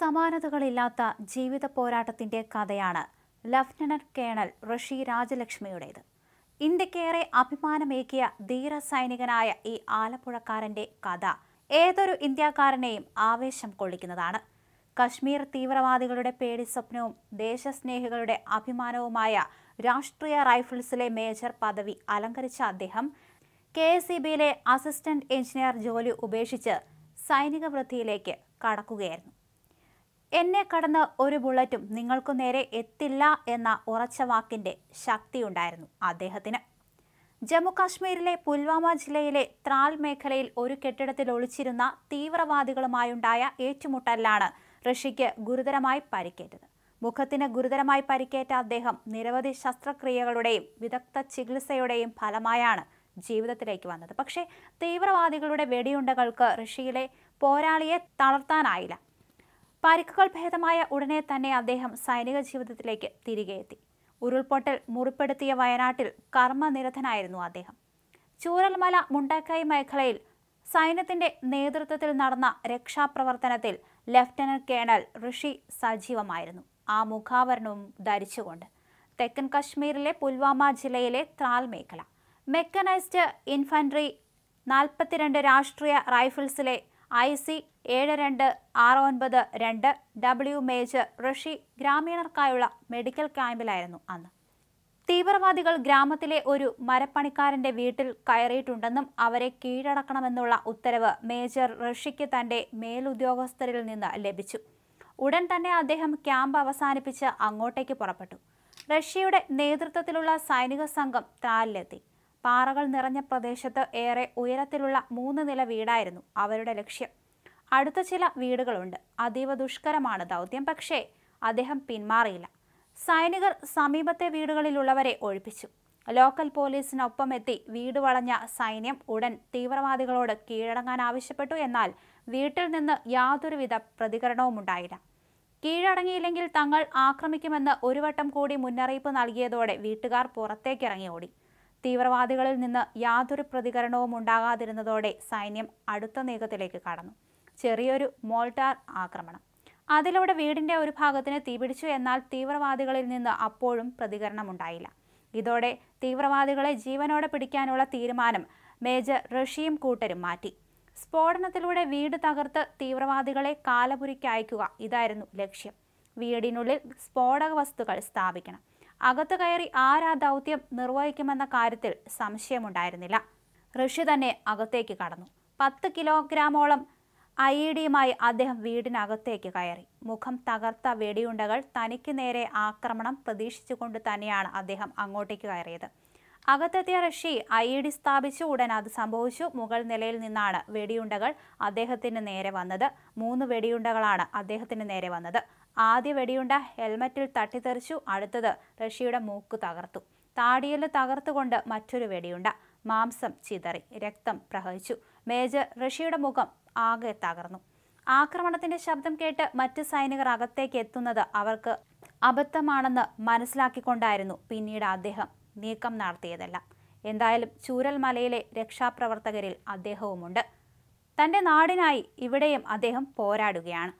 സമാനതകളില്ലാത്ത ജീവിത പോരാട്ടത്തിന്റെ കഥയാണ് ലഫ്റ്റനന്റ് കേണൽ ഋഷി രാജലക്ഷ്മിയുടേത് ഇന്ത്യക്കേറെ അഭിമാനമേകിയ ധീര സൈനികനായ ഈ ആലപ്പുഴക്കാരന്റെ കഥ ഏതൊരു ഇന്ത്യക്കാരനെയും ആവേശം കൊള്ളിക്കുന്നതാണ് കശ്മീർ തീവ്രവാദികളുടെ പേടി സ്വപ്നവും ദേശസ്നേഹികളുടെ അഭിമാനവുമായ രാഷ്ട്രീയ റൈഫിൾസിലെ മേജർ പദവി അലങ്കരിച്ച അദ്ദേഹം കെ എസ് സി ബിയിലെ അസിസ്റ്റന്റ് എഞ്ചിനീയർ ജോലി ഉപേക്ഷിച്ച് സൈനിക വൃത്തിയിലേക്ക് കടക്കുകയായിരുന്നു എന്നെ കടന്ന് ഒരു ബുള്ളറ്റും നിങ്ങൾക്കു നേരെ എത്തില്ല എന്ന ഉറച്ച വാക്കിൻ്റെ ശക്തിയുണ്ടായിരുന്നു അദ്ദേഹത്തിന് ജമ്മു കാശ്മീരിലെ പുൽവാമ ജില്ലയിലെ ത്രാൽ മേഖലയിൽ ഒരു കെട്ടിടത്തിൽ ഒളിച്ചിരുന്ന തീവ്രവാദികളുമായുണ്ടായ ഏറ്റുമുട്ടലിലാണ് ഋഷിക്ക് ഗുരുതരമായി പരിക്കേറ്റത് മുഖത്തിന് ഗുരുതരമായി പരിക്കേറ്റ അദ്ദേഹം നിരവധി ശസ്ത്രക്രിയകളുടെയും വിദഗ്ധ ചികിത്സയുടെയും ഫലമായാണ് ജീവിതത്തിലേക്ക് വന്നത് പക്ഷേ തീവ്രവാദികളുടെ വെടിയുണ്ടകൾക്ക് ഋഷിയിലെ പോരാളിയെ തളർത്താനായില്ല പരിക്കുകൾ ഭേദമായ ഉടനെ തന്നെ അദ്ദേഹം സൈനിക ജീവിതത്തിലേക്ക് തിരികെ എത്തി ഉരുൾപൊട്ടൽ മുറിപ്പെടുത്തിയ വയനാട്ടിൽ കർമ്മനിരതനായിരുന്നു അദ്ദേഹം ചൂരൽമല മുണ്ടക്കൈ മേഖലയിൽ സൈന്യത്തിന്റെ നേതൃത്വത്തിൽ നടന്ന രക്ഷാപ്രവർത്തനത്തിൽ ലഫ്റ്റനന്റ് കേണൽ ഋഷി സജീവമായിരുന്നു ആ മുഖാവരണവും ധരിച്ചുകൊണ്ട് തെക്കൻ കശ്മീരിലെ പുൽവാമ ജില്ലയിലെ ത്രാൽ മേഖല മെക്കനൈസ്ഡ് ഇൻഫൻട്രി നാൽപ്പത്തിരണ്ട് രാഷ്ട്രീയ റൈഫിൾസിലെ ഐ സി ഏഴ് രണ്ട് ആറ് ഒൻപത് രണ്ട് ഡബ്ല്യു മേജ് ഋഷി ഗ്രാമീണർക്കായുള്ള മെഡിക്കൽ ക്യാമ്പിലായിരുന്നു അന്ന് തീവ്രവാദികൾ ഗ്രാമത്തിലെ ഒരു മരപ്പണിക്കാരന്റെ വീട്ടിൽ കയറിയിട്ടുണ്ടെന്നും അവരെ കീഴടക്കണമെന്നുള്ള ഉത്തരവ് മേജർ ഋഷിക്ക് തന്റെ മേലുദ്യോഗസ്ഥരിൽ നിന്ന് ലഭിച്ചു ഉടൻ തന്നെ അദ്ദേഹം ക്യാമ്പ് അവസാനിപ്പിച്ച് അങ്ങോട്ടേക്ക് പുറപ്പെട്ടു റഷ്യയുടെ നേതൃത്വത്തിലുള്ള സൈനിക സംഘം താലിലെത്തി പാറകൾ നിറഞ്ഞ പ്രദേശത്ത് ഏറെ ഉയരത്തിലുള്ള മൂന്ന് നില വീടായിരുന്നു അവരുടെ ലക്ഷ്യം അടുത്ത ചില വീടുകളുണ്ട് അതീവ ദുഷ്കരമാണ് ദൗത്യം പക്ഷേ അദ്ദേഹം പിന്മാറിയില്ല സൈനികർ സമീപത്തെ വീടുകളിലുള്ളവരെ ഒഴിപ്പിച്ചു ലോക്കൽ പോലീസിനൊപ്പം എത്തി വീട് വളഞ്ഞ സൈന്യം ഉടൻ തീവ്രവാദികളോട് കീഴടങ്ങാൻ ആവശ്യപ്പെട്ടു എന്നാൽ വീട്ടിൽ നിന്ന് യാതൊരുവിധ പ്രതികരണവും ഉണ്ടായില്ല കീഴടങ്ങിയില്ലെങ്കിൽ തങ്ങൾ ആക്രമിക്കുമെന്ന് ഒരു വട്ടം കൂടി മുന്നറിയിപ്പ് നൽകിയതോടെ വീട്ടുകാർ പുറത്തേക്കിറങ്ങി ഓടി തീവ്രവാദികളിൽ നിന്ന് യാതൊരു പ്രതികരണവും ഉണ്ടാകാതിരുന്നതോടെ സൈന്യം അടുത്ത നീക്കത്തിലേക്ക് കടന്നു ചെറിയൊരു മോൾട്ടാർ ആക്രമണം അതിലൂടെ വീടിൻ്റെ ഒരു ഭാഗത്തിന് തീപിടിച്ചു എന്നാൽ തീവ്രവാദികളിൽ നിന്ന് അപ്പോഴും പ്രതികരണം ഉണ്ടായില്ല ഇതോടെ തീവ്രവാദികളെ ജീവനോടെ പിടിക്കാനുള്ള തീരുമാനം മേജർ റഷ്യയും കൂട്ടരും മാറ്റി സ്ഫോടനത്തിലൂടെ വീട് തകർത്ത് തീവ്രവാദികളെ കാലപുരിക്ക് അയക്കുക ഇതായിരുന്നു ലക്ഷ്യം വീടിനുള്ളിൽ സ്ഫോടക വസ്തുക്കൾ സ്ഥാപിക്കണം അകത്ത് കയറി ആരാ ദൗത്യം നിർവഹിക്കുമെന്ന കാര്യത്തിൽ സംശയമുണ്ടായിരുന്നില്ല റഷ്യ തന്നെ അകത്തേക്ക് കടന്നു പത്ത് കിലോഗ്രാമോളം ഐ അദ്ദേഹം വീടിനകത്തേക്ക് കയറി മുഖം തകർത്ത വെടിയുണ്ടകൾ തനിക്ക് നേരെ ആക്രമണം പ്രതീക്ഷിച്ചുകൊണ്ട് തന്നെയാണ് അദ്ദേഹം അങ്ങോട്ടേക്ക് കയറിയത് അകത്തെത്തിയ റഷി ഐ ഇ ഡി സ്ഥാപിച്ച ഉടൻ അത് സംഭവിച്ചു മുകൾ നിലയിൽ നിന്നാണ് വെടിയുണ്ടകൾ അദ്ദേഹത്തിന് നേരെ വന്നത് മൂന്ന് വെടിയുണ്ടകളാണ് അദ്ദേഹത്തിന് നേരെ വന്നത് ആദ്യ വെടിയുണ്ട ഹെൽമറ്റിൽ തട്ടിത്തെറിച്ചു അടുത്തത് റഷിയുടെ മൂക്ക് തകർത്തു താടിയിൽ തകർത്തുകൊണ്ട് മറ്റൊരു വെടിയുണ്ട മാംസം ചിതറി രക്തം പ്രഹരിച്ചു മേജർ ഋഷിയുടെ മുഖം ആകെ തകർന്നു ആക്രമണത്തിന്റെ ശബ്ദം കേട്ട് മറ്റ് സൈനികർ അകത്തേക്ക് എത്തുന്നത് അവർക്ക് അബദ്ധമാണെന്ന് മനസ്സിലാക്കിക്കൊണ്ടായിരുന്നു പിന്നീട് അദ്ദേഹം നീക്കം നടത്തിയതല്ല എന്തായാലും ചൂരൽമലയിലെ രക്ഷാപ്രവർത്തകരിൽ അദ്ദേഹവുമുണ്ട് തൻ്റെ നാടിനായി ഇവിടെയും അദ്ദേഹം പോരാടുകയാണ്